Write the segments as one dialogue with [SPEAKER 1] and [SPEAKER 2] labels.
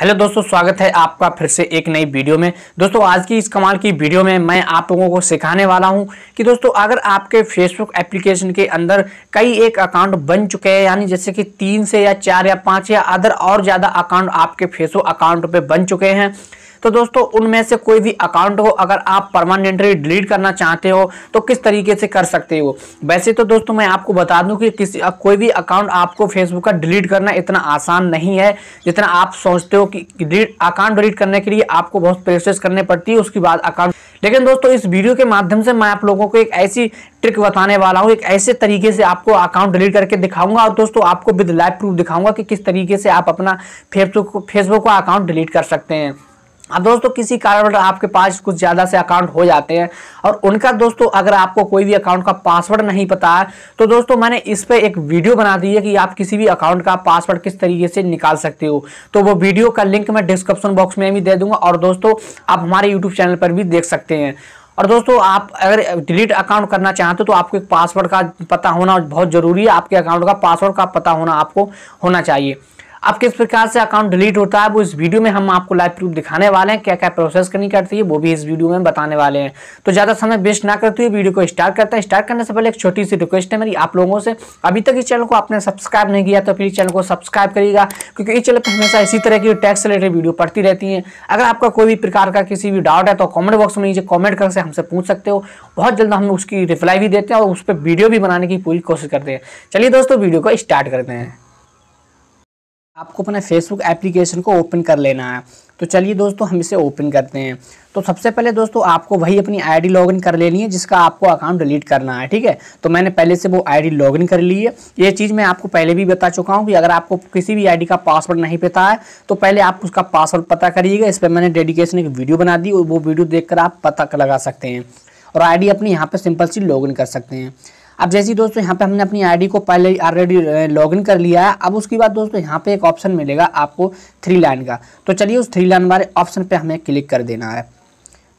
[SPEAKER 1] hello दोस्तों स्वागत है आपका फिर से एक नई वीडियो में दोस्तों आज की इस कमाल की वीडियो में मैं आप लोगों को सिखाने वाला हूं कि दोस्तों अगर आपके फेसबुक एप्लीकेशन के अंदर कई एक अकाउंट बन चुके हैं यानी जैसे कि तीन से या चार या पांच या अदर और ज़्यादा अकाउंट आपके फेसबुक अकाउंट पे बन चुके हैं तो दोस्तों उनमें से कोई भी अकाउंट हो अगर आप परमानेंटली डिलीट करना चाहते हो तो किस तरीके से कर सकते हो वैसे तो दोस्तों मैं आपको बता दूं कि किसी कोई भी अकाउंट आपको फेसबुक का डिलीट करना इतना आसान नहीं है जितना आप सोचते हो कि अकाउंट डिलीट करने के लिए आपको बहुत प्रोसेस करने पड़ती है उसके बाद अकाउंट लेकिन दोस्तों इस वीडियो के माध्यम से मैं आप लोगों को एक ऐसी ट्रिक बताने वाला हूँ एक ऐसे तरीके से आपको अकाउंट डिलीट करके दिखाऊंगा और दोस्तों आपको विद लाइव प्रूफ दिखाऊंगा कि किस तरीके से आप अपना फेसबुक फेसबुक का अकाउंट डिलीट कर सकते हैं अब दोस्तों किसी कारण आपके पास कुछ ज़्यादा से अकाउंट हो जाते हैं और उनका दोस्तों अगर आपको कोई भी अकाउंट का पासवर्ड नहीं पता है तो दोस्तों मैंने इस पर एक वीडियो बना दी है कि आप किसी भी अकाउंट का पासवर्ड किस तरीके से निकाल सकते हो तो वो वीडियो का लिंक मैं डिस्क्रिप्शन बॉक्स में भी दे दूंगा और दोस्तों आप हमारे यूट्यूब चैनल पर भी देख सकते हैं और दोस्तों आप अगर डिलीट अकाउंट करना चाहते हो तो आपको एक पासवर्ड का पता होना बहुत ज़रूरी है आपके अकाउंट का पासवर्ड का पता होना आपको होना चाहिए अब किस प्रकार से अकाउंट डिलीट होता है वो इस वीडियो में हम आपको लाइव प्रूफ दिखाने वाले हैं क्या क्या प्रोसेस करनी करती है वो भी इस वीडियो में बताने वाले हैं तो ज़्यादा समय वेस्ट ना करते हुए वीडियो को स्टार्ट करते हैं स्टार्ट करने से पहले एक छोटी सी रिक्वेस्ट है मेरी आप लोगों से अभी तक इस चैनल को आपने सब्सक्राइब नहीं किया तो फिर इस चैनल को सब्सक्राइब करिएगा क्योंकि इस चैनल पर हमेशा इसी तरह की टैक्स रिलेटेड वीडियो पड़ती रहती है अगर आपका कोई भी प्रकार का किसी भी डाउट है तो कॉमेंट बॉक्स में नीचे कॉमेंट करके हमसे पूछ सकते हो बहुत जल्द हम उसकी रिप्लाई भी देते हैं और उस पर वीडियो भी बनाने की पूरी कोशिश करते हैं चलिए दोस्तों वीडियो को स्टार्ट करते हैं आपको अपना फेसबुक एप्लीकेशन को ओपन कर लेना है तो चलिए दोस्तों हम इसे ओपन करते हैं तो सबसे पहले दोस्तों आपको वही अपनी आईडी लॉगिन कर लेनी है जिसका आपको अकाउंट डिलीट करना है ठीक है तो मैंने पहले से वो आईडी लॉगिन कर ली है ये चीज़ मैं आपको पहले भी बता चुका हूँ कि अगर आपको किसी भी आईडी का पासवर्ड नहीं पता है तो पहले आप उसका पासवर्ड पता करिएगा इस पर मैंने डेडिकेशन एक वीडियो बना दी और वो वीडियो देख आप पता लगा सकते हैं और आई अपनी यहाँ पर सिंपल सी लॉग कर सकते हैं अब जैसे दोस्तों यहाँ पे हमने अपनी आईडी को पहले ऑलरेडी लॉगिन कर लिया है अब उसके बाद दोस्तों यहाँ पे एक ऑप्शन मिलेगा आपको थ्री लाइन का तो चलिए उस थ्री लाइन वाले ऑप्शन पे हमें क्लिक कर देना है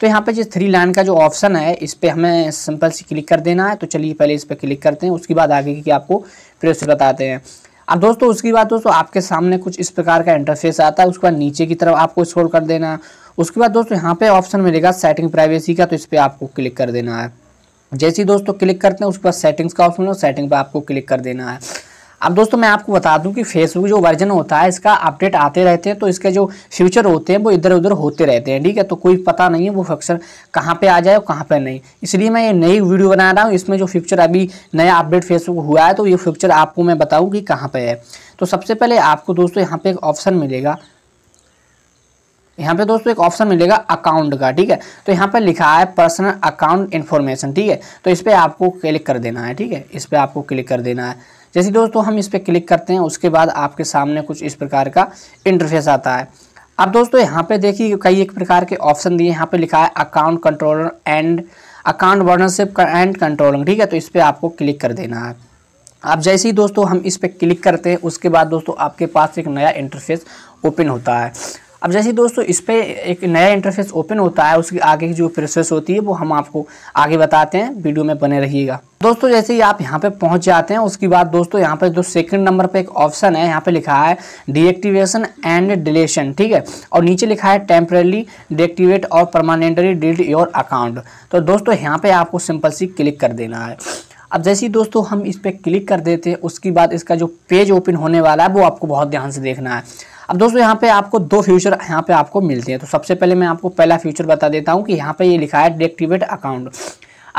[SPEAKER 1] तो यहाँ पे जिस थ्री लाइन का जो ऑप्शन है इस पर हमें सिंपल से क्लिक कर देना है तो चलिए पहले इस पर क्लिक करते हैं उसके बाद आगे की आपको प्रोसेस बताते हैं अब दोस्तों उसके बाद दोस्तों आपके सामने कुछ इस प्रकार का इंटरफेस आता है उसके बाद नीचे की तरफ आपको स्क्रॉल कर देना है उसके बाद दोस्तों यहाँ पे ऑप्शन मिलेगा सेटिंग प्राइवेसी का तो इस पर आपको क्लिक कर देना है जैसे ही दोस्तों क्लिक करते हैं उसके बाद सेटिंग्स का ऑप्शन है सेटिंग पर आपको क्लिक कर देना है अब दोस्तों मैं आपको बता दूं कि फेसबुक जो वर्जन होता है इसका अपडेट आते रहते हैं तो इसके जो फ्यूचर होते हैं वो इधर उधर होते रहते हैं ठीक है तो कोई पता नहीं है वो फंक्शन कहाँ पे आ जाए और कहाँ पे नहीं इसलिए मैं ये नई वीडियो बना रहा हूँ इसमें जो फ्यूचर अभी नया अपडेट फेसबुक हुआ है तो ये फ्यूचर आपको मैं बताऊँ कि कहाँ पर है तो सबसे पहले आपको दोस्तों यहाँ पर एक ऑप्शन मिलेगा यहाँ पे दोस्तों एक ऑप्शन मिलेगा अकाउंट का ठीक है तो यहाँ पर लिखा है पर्सनल अकाउंट इन्फॉर्मेशन ठीक है तो इस पर आपको क्लिक कर देना है ठीक है इस पर आपको क्लिक कर देना है जैसे दोस्तों हम इस पर क्लिक करते हैं उसके बाद आपके सामने कुछ इस प्रकार का इंटरफेस आता है अब दोस्तों यहाँ पे देखिए कई एक प्रकार के ऑप्शन दिए यहाँ पे लिखा है account controller and account ownership and controlling ठीक है तो इस पर आपको क्लिक कर देना है अब जैसे ही दोस्तों हम इस पर क्लिक करते हैं उसके बाद दोस्तों आपके पास एक नया इंटरफेस ओपन होता है अब जैसे दोस्तों इस पर एक नया इंटरफेस ओपन होता है उसकी आगे की जो प्रोसेस होती है वो हम आपको आगे बताते हैं वीडियो में बने रहिएगा दोस्तों जैसे ही आप यहाँ पे पहुँच जाते हैं उसके बाद दोस्तों यहाँ पे जो सेकंड नंबर पे एक ऑप्शन है यहाँ पे लिखा है डीएक्टिवेशन एंड डिलेशन ठीक है और नीचे लिखा है टेम्परेली डीएक्टिवेट और परमानेंटली डिलीट योर अकाउंट तो दोस्तों यहाँ पर आपको सिंपल सी क्लिक कर देना है अब जैसे ही दोस्तों हम इस पर क्लिक कर देते हैं उसके बाद इसका जो पेज ओपन होने वाला है वो आपको बहुत ध्यान से देखना है अब दोस्तों यहाँ पे आपको दो फ्यूचर यहाँ पे आपको मिलते हैं तो सबसे पहले मैं आपको पहला फ्यूचर बता देता हूँ कि यहाँ पे ये लिखा है डिएक्टिवेट अकाउंट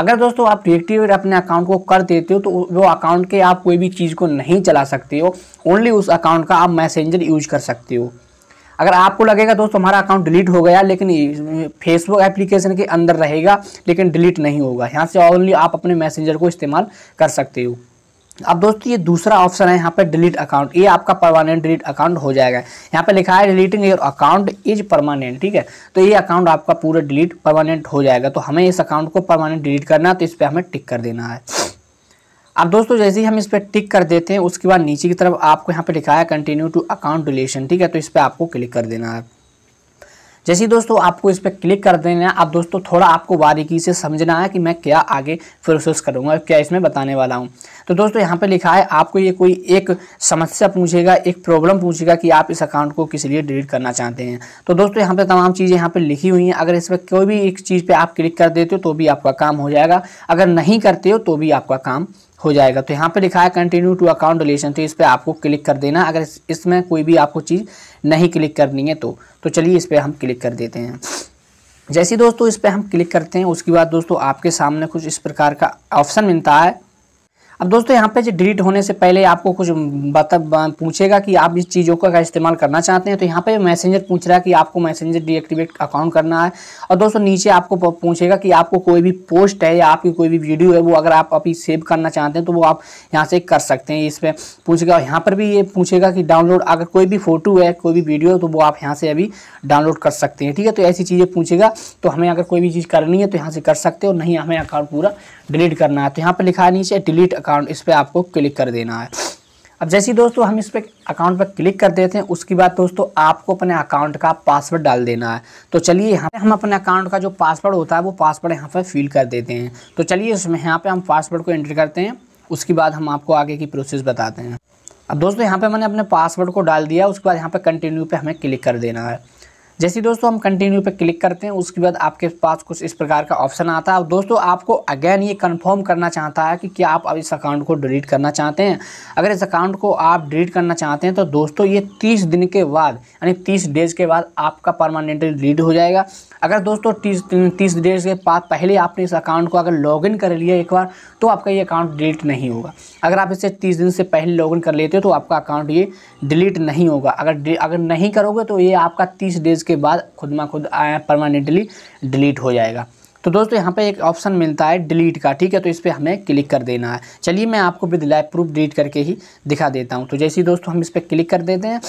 [SPEAKER 1] अगर दोस्तों आप डिएक्टिवेट अपने अकाउंट को कर देते हो तो वो अकाउंट के आप कोई भी चीज़ को नहीं चला सकते हो ओनली उस अकाउंट का आप मैसेंजर यूज कर सकते हो अगर आपको लगेगा दोस्तों हमारा अकाउंट डिलीट हो गया लेकिन फेसबुक एप्लीकेशन के अंदर रहेगा लेकिन डिलीट नहीं होगा यहाँ से ओनली आप अपने मैसेंजर को इस्तेमाल कर सकते हो अब दोस्तों ये दूसरा ऑप्शन है यहाँ पे डिलीट अकाउंट ये आपका परमानेंट डिलीट अकाउंट हो जाएगा यहाँ पे लिखा है deleting your account is permanent ठीक है तो ये अकाउंट आपका पूरा डिलीट परमानेंट हो जाएगा तो हमें इस अकाउंट को परमानेंट डिलीट करना है तो इस पर हमें टिक कर देना है अब दोस्तों जैसे ही हम इस पर टिक कर देते हैं उसके बाद नीचे की तरफ आपको यहाँ पे लिखा है कंटिन्यू टू अकाउंट डिलीशन ठीक है तो इस पर आपको क्लिक कर देना है जैसे ही दोस्तों आपको इस पर क्लिक कर देना है आप दोस्तों थोड़ा आपको बारीकी से समझना है कि मैं क्या आगे प्रोसेस करूँगा क्या इसमें बताने वाला हूँ तो दोस्तों यहाँ पे लिखा है आपको ये कोई एक समस्या पूछेगा एक प्रॉब्लम पूछेगा कि आप इस अकाउंट को किस लिए डिलीट करना चाहते हैं तो दोस्तों यहाँ पे तमाम चीज़ें यहाँ पे लिखी हुई हैं अगर इस पर कोई भी एक चीज़ पे आप क्लिक कर देते हो तो भी आपका काम हो जाएगा अगर नहीं करते हो तो भी आपका काम हो जाएगा तो यहाँ पे लिखा है कंटिन्यू टू अकाउंट रिलेशन तो इस पर आपको क्लिक कर देना अगर इसमें कोई भी आपको चीज़ नहीं क्लिक करनी है तो तो चलिए इस पर हम क्लिक कर देते हैं जैसे दोस्तों इस पर हम क्लिक करते हैं उसके बाद दोस्तों आपके सामने कुछ इस प्रकार का ऑप्शन मिलता है अब दोस्तों यहाँ पे जो डिलीट होने से पहले आपको कुछ बता पूछेगा कि आप इस चीज़ों का इस्तेमाल करना चाहते हैं तो यहाँ पे मैसेंजर पूछ रहा है कि आपको मैसेंजर डीएक्टिवेट अकाउंट करना है और दोस्तों नीचे आपको पूछेगा कि आपको कोई भी पोस्ट है या आपकी कोई भी वीडियो है वो अगर आप अभी सेव करना चाहते हैं तो वो आप यहाँ से कर सकते हैं इस पर पूछेगा यहाँ पर भी ये पूछेगा कि डाउनलोड अगर कोई भी फोटो है कोई भी वीडियो है तो वो आप यहाँ से अभी डाउनलोड कर सकते हैं ठीक है तो ऐसी चीज़ें पूछेगा तो हमें अगर कोई भी चीज़ करनी है तो यहाँ से कर सकते हो नहीं हमें अकाउंट पूरा डिलीट करना है तो यहाँ पर लिखा है नीचे डिलीट अकाउंट इस पर आपको क्लिक कर देना है अब जैसे ही दोस्तों हम इस पर अकाउंट पर क्लिक कर देते हैं उसके बाद दोस्तों आपको अपने अकाउंट का पासवर्ड डाल देना है तो चलिए यहाँ पर हम अपने अकाउंट का जो पासवर्ड होता है वो पासवर्ड यहाँ पर फिल कर देते हैं तो चलिए उसमें यहाँ पर हम पासवर्ड को एंटर करते हैं उसके बाद हम आपको आगे की प्रोसेस बताते हैं अब दोस्तों यहाँ पर मैंने अपने पासवर्ड को डाल दिया उसके बाद यहाँ पर कंटिन्यू पर हमें क्लिक कर देना है जैसे दोस्तों हम कंटिन्यू पे क्लिक करते हैं उसके बाद आपके पास कुछ इस प्रकार का ऑप्शन आता है और दोस्तों आपको अगेन ये कंफर्म करना चाहता है कि क्या आप अब इस अकाउंट को डिलीट करना चाहते हैं अगर इस अकाउंट को आप डिलीट करना चाहते हैं तो दोस्तों ये तीस दिन के बाद यानी तीस डेज के बाद आपका परमानेंटली डिलीट हो जाएगा अगर दोस्तों तीस तीस डेज के बाद पहले आपने इस अकाउंट को अगर लॉगिन कर लिया एक बार तो आपका ये अकाउंट डिलीट नहीं होगा अगर आप इसे तीस दिन से पहले लॉगिन कर लेते हो तो आपका अकाउंट ये डिलीट नहीं होगा अगर अगर नहीं करोगे तो ये आपका तीस डेज के बाद खुद मा खुद परमानेंटली डिलीट हो जाएगा तो दोस्तों यहाँ पे एक ऑप्शन मिलता है डिलीट का ठीक है तो इस पर हमें क्लिक कर देना है चलिए मैं आपको विद लाइव प्रूफ डिलीट करके ही दिखा देता हूँ तो जैसे ही दोस्तों हम इस पर क्लिक कर देते हैं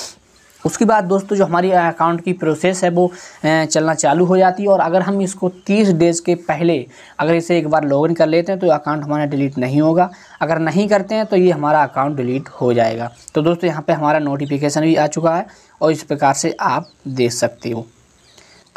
[SPEAKER 1] उसके बाद दोस्तों जो हमारी अकाउंट की प्रोसेस है वो चलना चालू हो जाती है और अगर हम इसको 30 डेज़ के पहले अगर इसे एक बार लॉगिन कर लेते हैं तो अकाउंट हमारा डिलीट नहीं होगा अगर नहीं करते हैं तो ये हमारा अकाउंट डिलीट हो जाएगा तो दोस्तों यहाँ पे हमारा नोटिफिकेशन भी आ चुका है और इस प्रकार से आप देख सकते हो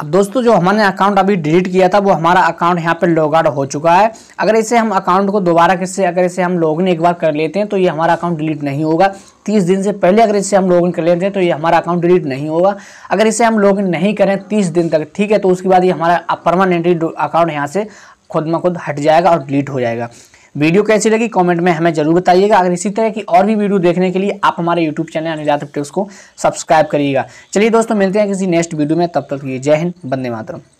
[SPEAKER 1] अब दोस्तों जो हमने अकाउंट अभी डिलीट किया था वो हमारा अकाउंट यहाँ पे लॉग आउट हो चुका है अगर इसे हम अकाउंट को दोबारा किससे अगर इसे हम लॉग इन एक बार कर लेते हैं तो ये हमारा अकाउंट डिलीट नहीं होगा तीस दिन से पहले अगर इसे हम लॉग इन कर लेते हैं तो ये हमारा अकाउंट डिलीट नहीं होगा अगर इसे हम लॉग इन नहीं करें तीस दिन तक ठीक है तो उसके बाद ये हमारा परमानेंटली अकाउंट यहाँ से खुद में खुद हट जाएगा और डिलीट हो जाएगा वीडियो कैसी लगी कमेंट में हमें जरूर बताइएगा अगर इसी तरह की और भी वीडियो देखने के लिए आप हमारे यूट्यूब चैनल अनुजात टिप्स को सब्सक्राइब करिएगा चलिए दोस्तों मिलते हैं किसी नेक्स्ट वीडियो में तब तक लिए जय हिंद बंदे मातरम